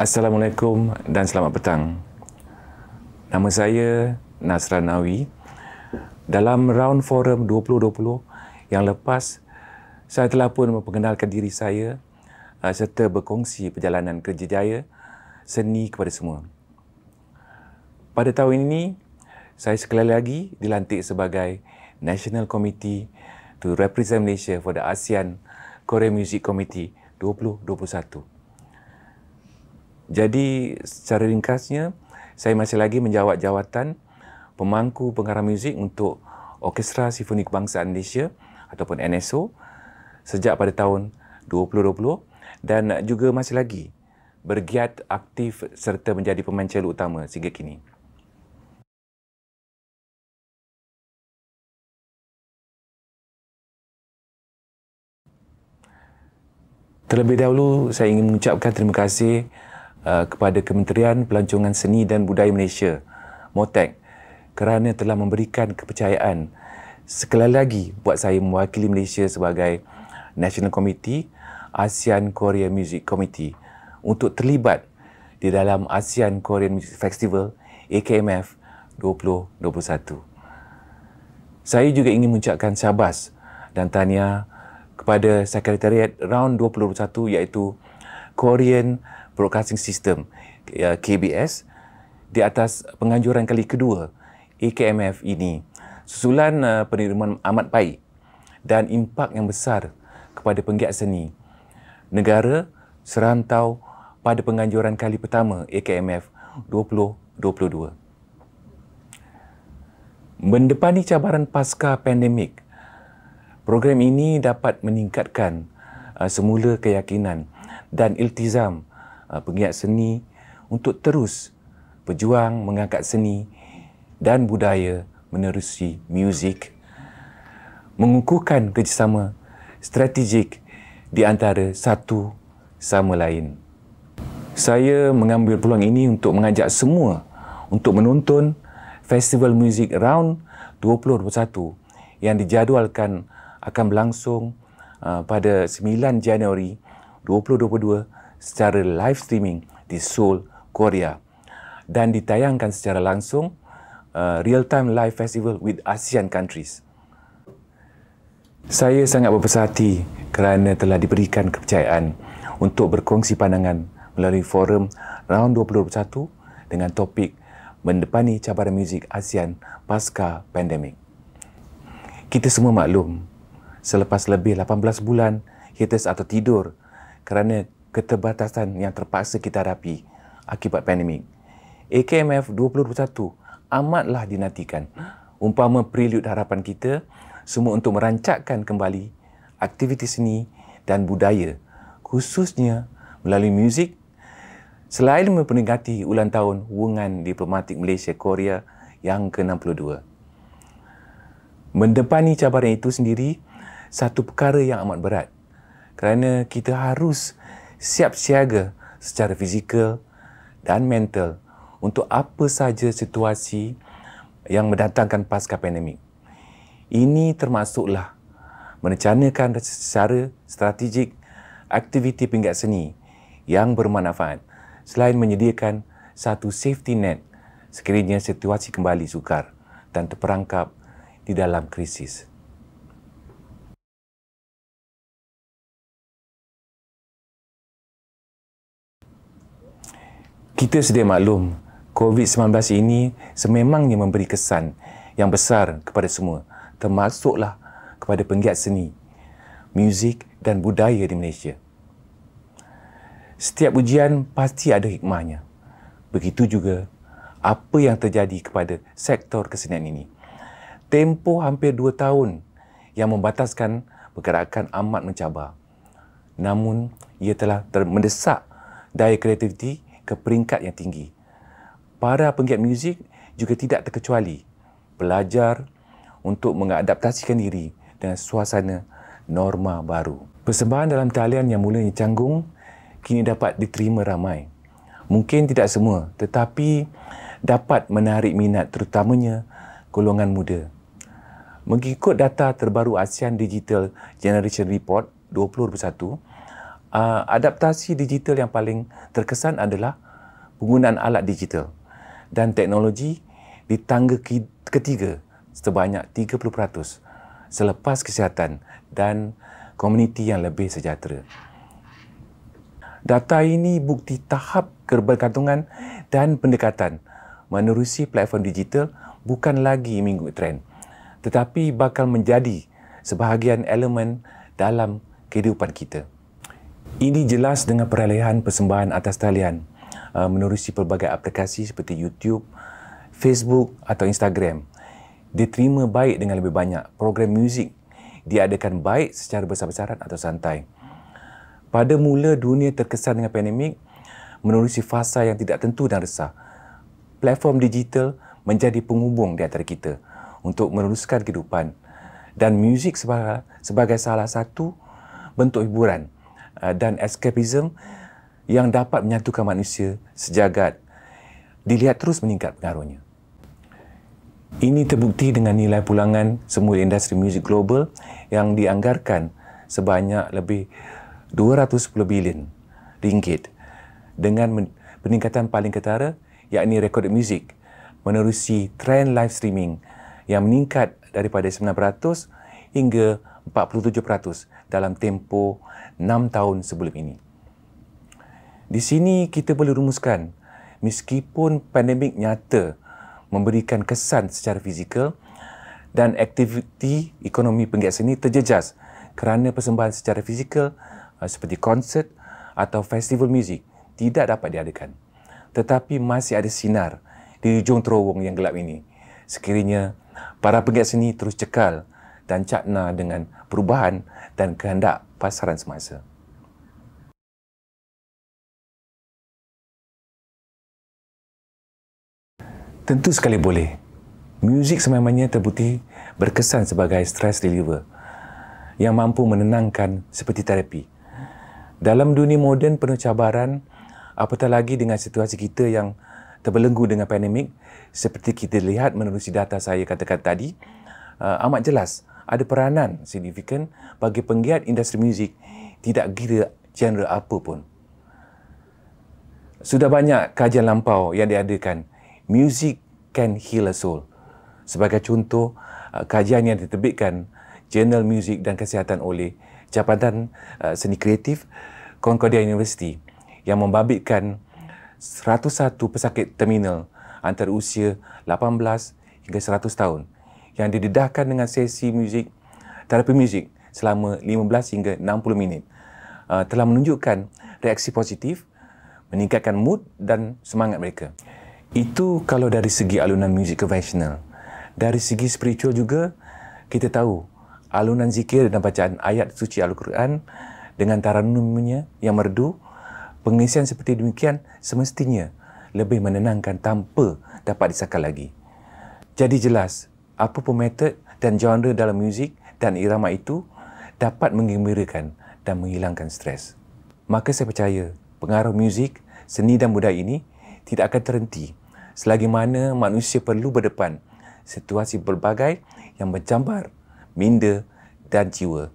Assalamualaikum dan selamat petang. Nama saya Nasran Nawi. Dalam Round Forum 2020 yang lepas, saya telah pun memperkenalkan diri saya uh, serta berkongsi perjalanan kerja jaya seni kepada semua. Pada tahun ini, saya sekali lagi dilantik sebagai National Committee to represent Malaysia for the ASEAN Korean Music Committee 2021. Jadi secara ringkasnya, saya masih lagi menjawat jawatan pemangku pengarah muzik untuk Orkestra Sifoni Kebangsaan Malaysia ataupun NSO sejak pada tahun 2020 dan juga masih lagi bergiat aktif serta menjadi pemain celu utama sehingga kini. Terlebih dahulu, saya ingin mengucapkan terima kasih uh, kepada Kementerian Pelancongan Seni dan Budaya Malaysia, MOTEC, kerana telah memberikan kepercayaan sekali lagi buat saya mewakili Malaysia sebagai National Committee ASEAN Korea Music Committee untuk terlibat di dalam ASEAN Korean Music Festival AKMF 2021. Saya juga ingin mengucapkan syabas dan tahniah kepada Sekretariat Round 2021 iaitu Korean Broadcasting System ya, KBS di atas penganjuran kali kedua AKMF ini susulan uh, penerimaan amat baik dan impak yang besar kepada penggiat seni negara serantau pada penganjuran kali pertama AKMF 2022 mendepani cabaran pasca pandemik program ini dapat meningkatkan uh, semula keyakinan dan iltizam Uh, penggiat seni untuk terus berjuang mengangkat seni dan budaya menerusi muzik mengukuhkan kerjasama strategik di antara satu sama lain. Saya mengambil peluang ini untuk mengajak semua untuk menonton Festival Music Round 2021 yang dijadualkan akan berlangsung uh, pada 9 Januari 2022 secara live streaming di Seoul, Korea dan ditayangkan secara langsung uh, real time live festival with ASEAN countries. Saya sangat berbesar hati kerana telah diberikan kepercayaan untuk berkongsi pandangan melalui forum Round 2021 dengan topik mendepani cabaran muzik ASEAN pasca pandemik. Kita semua maklum selepas lebih 18 bulan hiatus atau tidur kerana keterbatasan yang terpaksa kita hadapi akibat pandemik. AKMF 2021 amatlah dinantikan. Umpama prelude harapan kita semua untuk merancakkan kembali aktiviti seni dan budaya khususnya melalui muzik selain memperingati ulang tahun hubungan diplomatik Malaysia Korea yang ke-62. Mendepani cabaran itu sendiri satu perkara yang amat berat kerana kita harus siap siaga secara fizikal dan mental untuk apa sahaja situasi yang mendatangkan pasca pandemik. Ini termasuklah merencanakan secara strategik aktiviti pinggat seni yang bermanfaat selain menyediakan satu safety net sekiranya situasi kembali sukar dan terperangkap di dalam krisis. kita sedia maklum COVID-19 ini sememangnya memberi kesan yang besar kepada semua termasuklah kepada penggiat seni, muzik dan budaya di Malaysia. Setiap ujian pasti ada hikmahnya. Begitu juga apa yang terjadi kepada sektor kesenian ini. Tempoh hampir dua tahun yang membataskan pergerakan amat mencabar. Namun, ia telah mendesak daya kreativiti ke peringkat yang tinggi. Para penggiat muzik juga tidak terkecuali belajar untuk mengadaptasikan diri dengan suasana norma baru. Persembahan dalam talian yang mulanya canggung kini dapat diterima ramai. Mungkin tidak semua tetapi dapat menarik minat terutamanya golongan muda. Mengikut data terbaru ASEAN Digital Generation Report 2021, uh, adaptasi digital yang paling terkesan adalah penggunaan alat digital dan teknologi di tangga ketiga sebanyak 30% selepas kesihatan dan komuniti yang lebih sejahtera. Data ini bukti tahap keberkantungan dan pendekatan menerusi platform digital bukan lagi minggu trend tetapi bakal menjadi sebahagian elemen dalam kehidupan kita. Ini jelas dengan peralihan persembahan atas talian uh, menerusi pelbagai aplikasi seperti YouTube, Facebook atau Instagram. Diterima baik dengan lebih banyak program muzik diadakan baik secara besar-besaran atau santai. Pada mula dunia terkesan dengan pandemik menerusi fasa yang tidak tentu dan resah. Platform digital menjadi penghubung di antara kita untuk meneruskan kehidupan dan muzik sebagai, sebagai salah satu bentuk hiburan. Ah, dan escapism yang dapat menyatukan manusia sejagat dilihat terus meningkat pengaruhnya. Ini terbukti dengan nilai pulangan semua industri muzik global yang dianggarkan sebanyak lebih 210 bilion ringgit dengan peningkatan paling ketara yakni rekod muzik menerusi trend live streaming yang meningkat daripada 9% hingga 47% dalam tempoh 6 tahun sebelum ini. Di sini kita boleh rumuskan meskipun pandemik nyata memberikan kesan secara fizikal dan aktiviti ekonomi penggiat seni terjejas kerana persembahan secara fizikal uh, seperti konsert atau festival muzik tidak dapat diadakan. Tetapi masih ada sinar di ujung terowong yang gelap ini. Sekiranya para penggiat seni terus cekal dan cakna dengan perubahan dan kehendak pasaran semasa. Tentu sekali boleh. Muzik sememangnya terbukti berkesan sebagai stress reliever yang mampu menenangkan seperti terapi. Dalam dunia moden penuh cabaran, apatah lagi dengan situasi kita yang terbelenggu dengan pandemik, seperti kita lihat menerusi data saya katakan tadi, ah, amat jelas ada peranan signifikan bagi penggiat industri muzik tidak kira genre apa pun. Sudah banyak kajian lampau yang diadakan. Music can heal a soul. Sebagai contoh, uh, kajian yang diterbitkan Jurnal Music dan Kesihatan oleh Capatan uh, Seni Kreatif Concordia University yang membabitkan 101 pesakit terminal antara usia 18 hingga 100 tahun yang didedahkan dengan sesi muzik terapi muzik selama 15 hingga 60 minit uh, telah menunjukkan reaksi positif meningkatkan mood dan semangat mereka itu kalau dari segi alunan muzik konvensional dari segi spiritual juga kita tahu alunan zikir dan bacaan ayat suci Al-Quran dengan taranumnya yang merdu pengisian seperti demikian semestinya lebih menenangkan tanpa dapat disakal lagi jadi jelas apa pun method dan genre dalam muzik dan irama itu dapat menggembirakan dan menghilangkan stres. Maka saya percaya pengaruh muzik, seni dan budaya ini tidak akan terhenti selagi mana manusia perlu berdepan situasi berbagai yang bercambar minda dan jiwa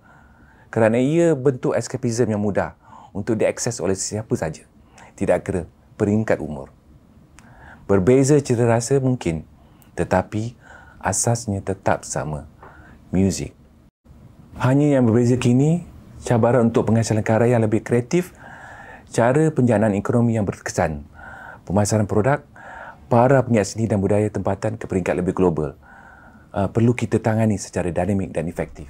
kerana ia bentuk escapism yang mudah untuk diakses oleh siapa saja tidak kira peringkat umur. Berbeza cita rasa mungkin tetapi asasnya tetap sama, muzik. Hanya yang berbeza kini, cabaran untuk penghasilan karya yang lebih kreatif, cara penjanaan ekonomi yang berkesan, pemasaran produk, para penyiasat seni dan budaya tempatan ke peringkat lebih global uh, perlu kita tangani secara dinamik dan efektif.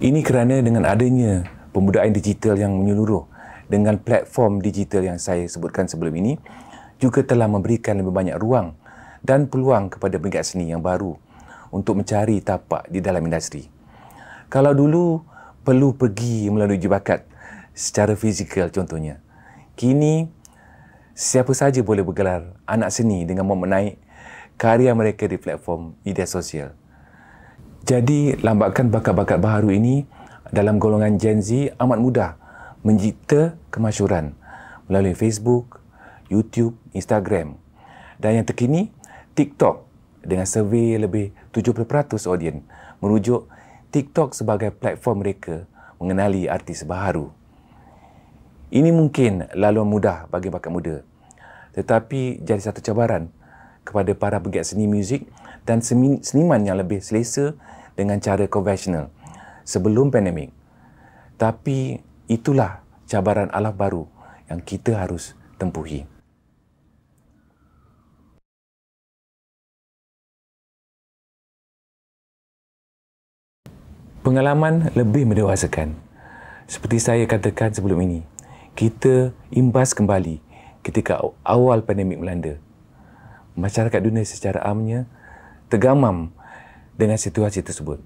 Ini kerana dengan adanya pembudayaan digital yang menyeluruh dengan platform digital yang saya sebutkan sebelum ini, juga telah memberikan lebih banyak ruang dan peluang kepada penggiat seni yang baru untuk mencari tapak di dalam industri. Kalau dulu perlu pergi melalui jebakat secara fizikal contohnya, kini siapa saja boleh bergelar anak seni dengan memenai karya mereka di platform media sosial. Jadi lambakan bakat-bakat baru ini dalam golongan Gen Z amat mudah mencipta kemasyuran melalui Facebook, YouTube, Instagram. Dan yang terkini, TikTok dengan survei lebih 70% audiens merujuk TikTok sebagai platform mereka mengenali artis baharu. Ini mungkin laluan mudah bagi bakat muda. Tetapi jadi satu cabaran kepada para pegiat seni muzik dan seniman yang lebih selesa dengan cara konvensional sebelum pandemik. Tapi itulah cabaran alaf baru yang kita harus tempuhi. pengalaman lebih mendewasakan. Seperti saya katakan sebelum ini, kita imbas kembali ketika awal pandemik melanda. Masyarakat dunia secara amnya tergamam dengan situasi tersebut.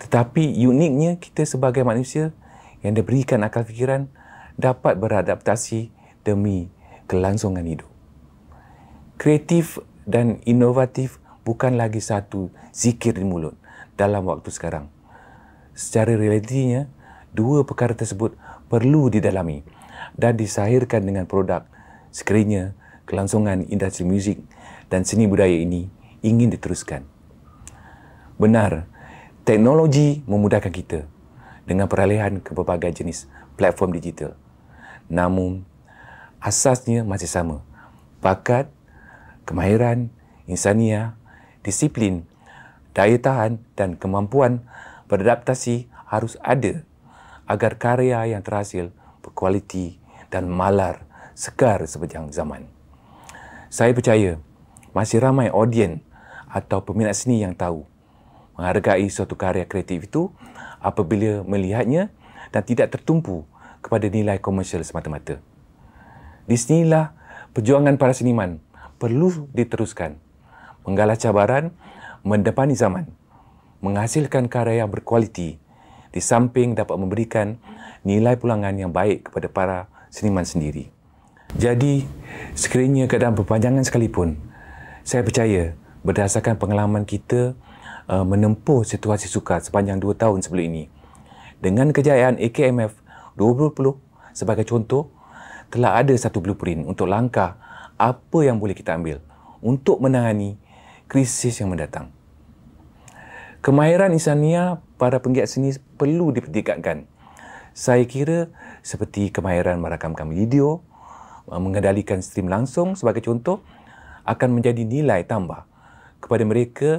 Tetapi uniknya kita sebagai manusia yang diberikan akal fikiran dapat beradaptasi demi kelangsungan hidup. Kreatif dan inovatif bukan lagi satu zikir di mulut dalam waktu sekarang secara realitinya dua perkara tersebut perlu didalami dan disahirkan dengan produk sekiranya kelangsungan industri muzik dan seni budaya ini ingin diteruskan. Benar, teknologi memudahkan kita dengan peralihan ke pelbagai jenis platform digital. Namun, asasnya masih sama. Bakat, kemahiran, insania, disiplin, daya tahan dan kemampuan beradaptasi harus ada agar karya yang terhasil berkualiti dan malar segar sepanjang zaman. Saya percaya masih ramai audiens atau peminat seni yang tahu menghargai suatu karya kreatif itu apabila melihatnya dan tidak tertumpu kepada nilai komersial semata-mata. Di sinilah perjuangan para seniman perlu diteruskan menggalas cabaran mendepani zaman menghasilkan karya berkualiti di samping dapat memberikan nilai pulangan yang baik kepada para seniman sendiri. Jadi, sekiranya keadaan berpanjangan sekalipun, saya percaya berdasarkan pengalaman kita eh, menempuh situasi sukar sepanjang dua tahun sebelum ini, dengan kejayaan AKMF 2020 sebagai contoh, telah ada satu blueprint untuk langkah apa yang boleh kita ambil untuk menangani krisis yang mendatang kemahiran isania para penggiat seni perlu dipertingkatkan. Saya kira seperti kemahiran merakamkan video, eh, mengendalikan stream langsung sebagai contoh akan menjadi nilai tambah kepada mereka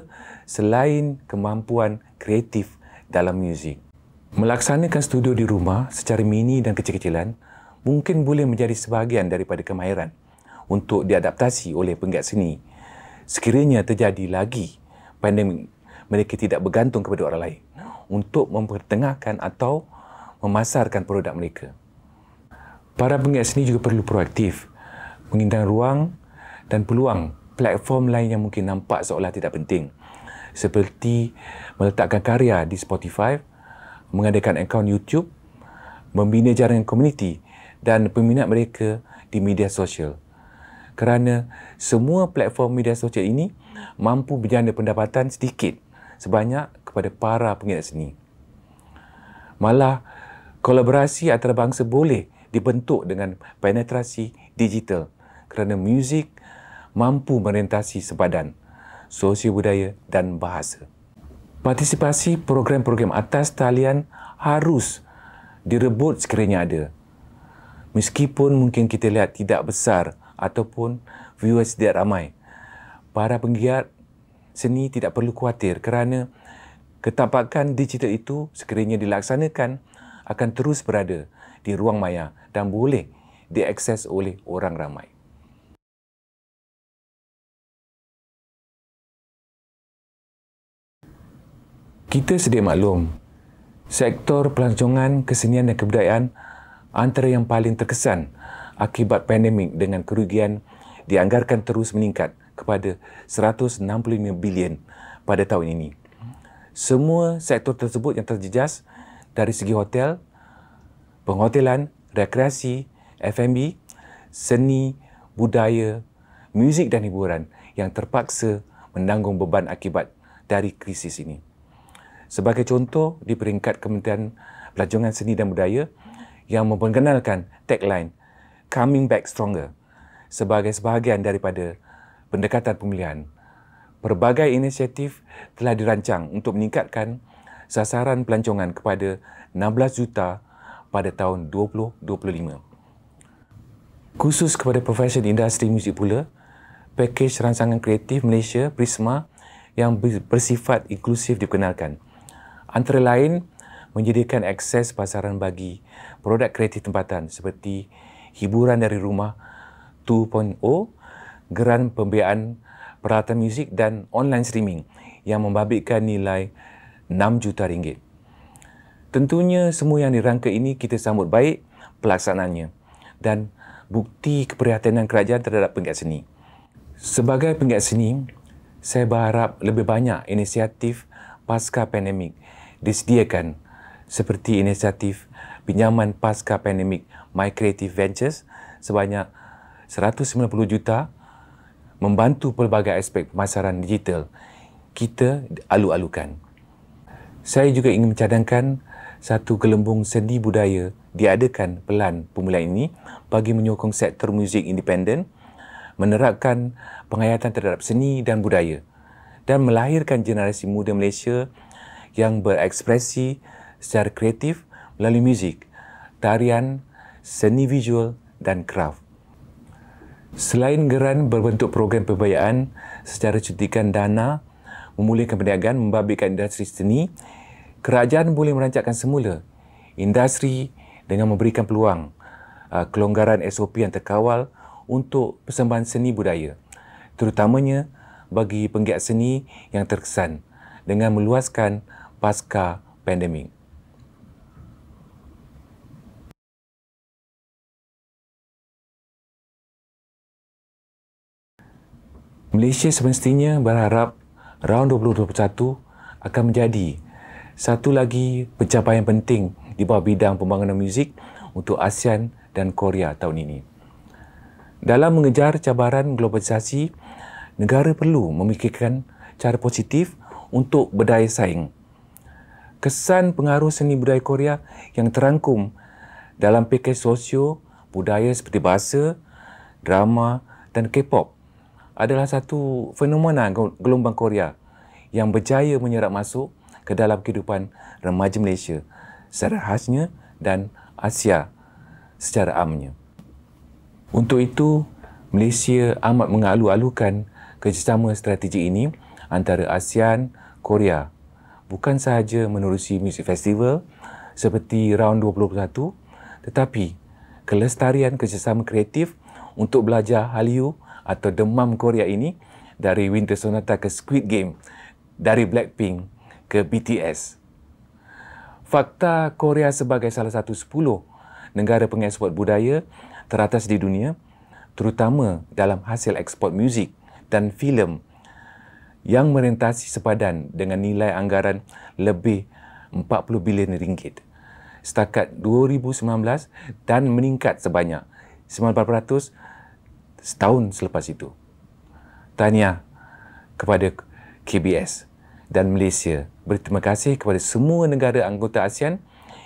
selain kemampuan kreatif dalam muzik. Melaksanakan studio di rumah secara mini dan kecil-kecilan mungkin boleh menjadi sebahagian daripada kemahiran untuk diadaptasi oleh penggiat seni sekiranya terjadi lagi pandemik mereka tidak bergantung kepada orang lain untuk mempertengahkan atau memasarkan produk mereka. Para penggiat seni juga perlu proaktif mengindang ruang dan peluang platform lain yang mungkin nampak seolah tidak penting seperti meletakkan karya di Spotify, mengadakan akaun YouTube, membina jaringan komuniti dan peminat mereka di media sosial. Kerana semua platform media sosial ini mampu berjana pendapatan sedikit sebanyak kepada para pengiat seni. Malah, kolaborasi antarabangsa boleh dibentuk dengan penetrasi digital kerana muzik mampu merentasi sepadan sosio budaya dan bahasa. Partisipasi program-program atas talian harus direbut sekiranya ada. Meskipun mungkin kita lihat tidak besar ataupun viewers tidak ramai, para penggiat seni tidak perlu khawatir kerana ketampakan digital itu sekiranya dilaksanakan akan terus berada di ruang maya dan boleh diakses oleh orang ramai. Kita sedia maklum, sektor pelancongan kesenian dan kebudayaan antara yang paling terkesan akibat pandemik dengan kerugian dianggarkan terus meningkat kepada 165 bilion pada tahun ini. Semua sektor tersebut yang terjejas dari segi hotel, penghotelan, rekreasi, F&B, seni, budaya, muzik dan hiburan yang terpaksa menanggung beban akibat dari krisis ini. Sebagai contoh, di peringkat Kementerian Pelajaran Seni dan Budaya yang memperkenalkan tagline Coming Back Stronger sebagai sebahagian daripada pendekatan pemilihan. Pelbagai inisiatif telah dirancang untuk meningkatkan sasaran pelancongan kepada 16 juta pada tahun 2025. Khusus kepada profesion industri muzik pula, pakej rancangan kreatif Malaysia Prisma yang bersifat inklusif diperkenalkan. Antara lain, menjadikan akses pasaran bagi produk kreatif tempatan seperti hiburan dari rumah geran pembiayaan peralatan muzik dan online streaming yang membabitkan nilai 6 juta ringgit. Tentunya semua yang dirangka ini kita sambut baik pelaksanaannya dan bukti keprihatinan kerajaan terhadap penggiat seni. Sebagai penggiat seni, saya berharap lebih banyak inisiatif pasca pandemik disediakan seperti inisiatif pinjaman pasca pandemik My Creative Ventures sebanyak 190 juta membantu pelbagai aspek pemasaran digital kita alu-alukan. Saya juga ingin mencadangkan satu gelembung seni budaya diadakan pelan pemulihan ini bagi menyokong sektor muzik independen menerapkan penghayatan terhadap seni dan budaya dan melahirkan generasi muda Malaysia yang berekspresi secara kreatif melalui muzik, tarian, seni visual dan kraft. Selain geran berbentuk program pembiayaan secara cutikan dana, memulihkan perniagaan, membabitkan industri seni, kerajaan boleh merancangkan semula industri dengan memberikan peluang uh, kelonggaran SOP yang terkawal untuk persembahan seni budaya, terutamanya bagi penggiat seni yang terkesan dengan meluaskan pasca pandemik. Malaysia semestinya berharap Round 2021 akan menjadi satu lagi pencapaian penting di bawah bidang pembangunan muzik untuk ASEAN dan Korea tahun ini. Dalam mengejar cabaran globalisasi, negara perlu memikirkan cara positif untuk berdaya saing. Kesan pengaruh seni budaya Korea yang terangkum dalam paket sosio budaya seperti bahasa, drama dan K-pop adalah satu fenomena gelombang Korea yang berjaya menyerap masuk ke dalam kehidupan remaja Malaysia secara khasnya dan Asia secara amnya. Untuk itu, Malaysia amat mengalu-alukan kerjasama strategi ini antara ASEAN, Korea. Bukan sahaja menerusi music festival seperti Round 21, tetapi kelestarian kerjasama kreatif untuk belajar Hallyu atau demam Korea ini dari Winter Sonata ke Squid Game, dari Blackpink ke BTS. Fakta Korea sebagai salah satu sepuluh negara pengeksport budaya teratas di dunia terutama dalam hasil ekspor muzik dan filem yang merentasi sepadan dengan nilai anggaran lebih 40 bilion ringgit setakat 2019 dan meningkat sebanyak 9% setahun selepas itu. tanya kepada KBS dan Malaysia. Berterima kasih kepada semua negara anggota ASEAN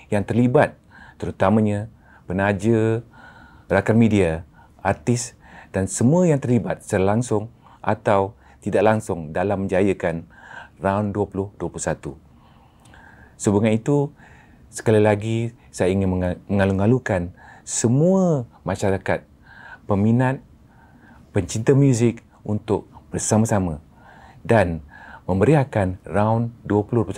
yang terlibat terutamanya penaja, rakan media, artis dan semua yang terlibat secara langsung atau tidak langsung dalam menjayakan round 2021. Sehubungan itu, sekali lagi saya ingin mengalung alukan semua masyarakat peminat pencinta muzik untuk bersama-sama dan memeriahkan round 21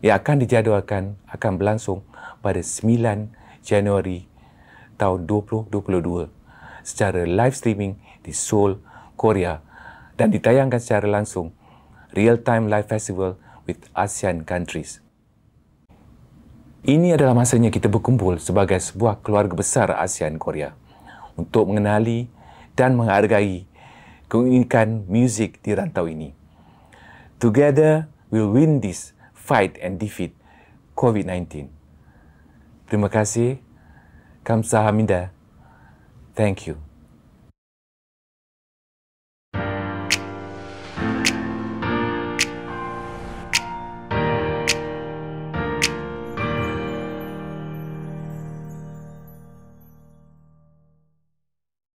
yang akan dijadualkan akan berlangsung pada 9 Januari tahun 2022 secara live streaming di Seoul, Korea dan ditayangkan secara langsung Real Time Live Festival with ASEAN Countries. Ini adalah masanya kita berkumpul sebagai sebuah keluarga besar ASEAN Korea untuk mengenali dan menghargai keunikan muzik di rantau ini. Together we'll win this fight and defeat COVID-19. Terima kasih. Kamsahamnida. Thank you.